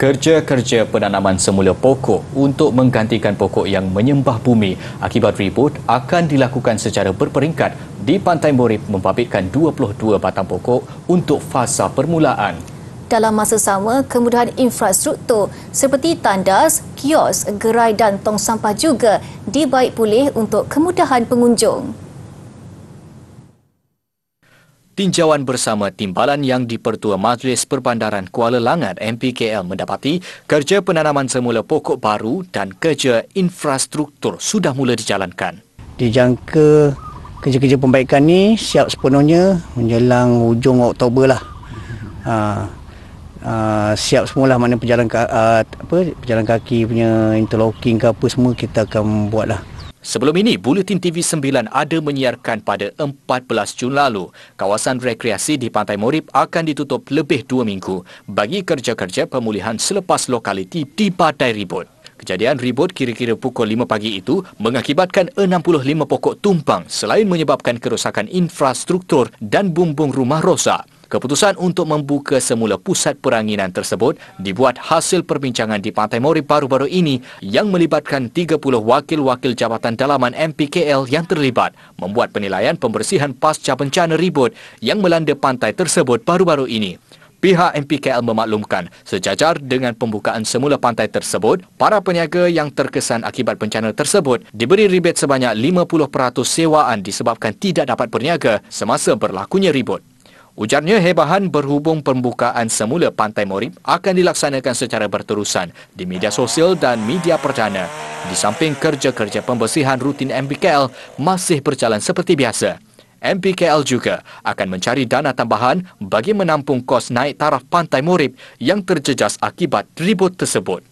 Kerja-kerja penanaman semula pokok untuk menggantikan pokok yang menyembah bumi akibat ribut akan dilakukan secara berperingkat di Pantai Morib membabitkan 22 batang pokok untuk fasa permulaan. Dalam masa sama, kemudahan infrastruktur seperti tandas, kios, gerai dan tong sampah juga dibaik pulih untuk kemudahan pengunjung. Tinjauan bersama timbalan yang dipertua Majlis Perbandaran Kuala Langat MPKL mendapati kerja penanaman semula pokok baru dan kerja infrastruktur sudah mula dijalankan. Dijangka kerja-kerja pembaikan ini siap sepenuhnya menjelang hujung Oktober lah. Ha, ha, siap semula mana pejalan, ha, apa, pejalan kaki punya interlocking ke apa semua kita akan buat lah. Sebelum ini, Buletin TV 9 ada menyiarkan pada 14 Jun lalu. Kawasan rekreasi di Pantai Morib akan ditutup lebih dua minggu bagi kerja-kerja pemulihan selepas lokaliti di Badai Ribut. Kejadian ribut kira-kira pukul 5 pagi itu mengakibatkan 65 pokok tumpang selain menyebabkan kerosakan infrastruktur dan bumbung rumah rosak. Keputusan untuk membuka semula pusat peranginan tersebut dibuat hasil perbincangan di Pantai Mori baru-baru ini yang melibatkan 30 wakil-wakil Jabatan Dalaman MPKL yang terlibat membuat penilaian pembersihan pasca bencana ribut yang melanda pantai tersebut baru-baru ini. Pihak MPKL memaklumkan, sejajar dengan pembukaan semula pantai tersebut, para peniaga yang terkesan akibat bencana tersebut diberi ribet sebanyak 50% sewaan disebabkan tidak dapat berniaga semasa berlakunya ribut. Ujarnya hebahan berhubung pembukaan semula Pantai Morib akan dilaksanakan secara berterusan di media sosial dan media perdana. Di samping kerja-kerja pembersihan rutin MPKL masih berjalan seperti biasa. MPKL juga akan mencari dana tambahan bagi menampung kos naik taraf Pantai Morib yang terjejas akibat ribut tersebut.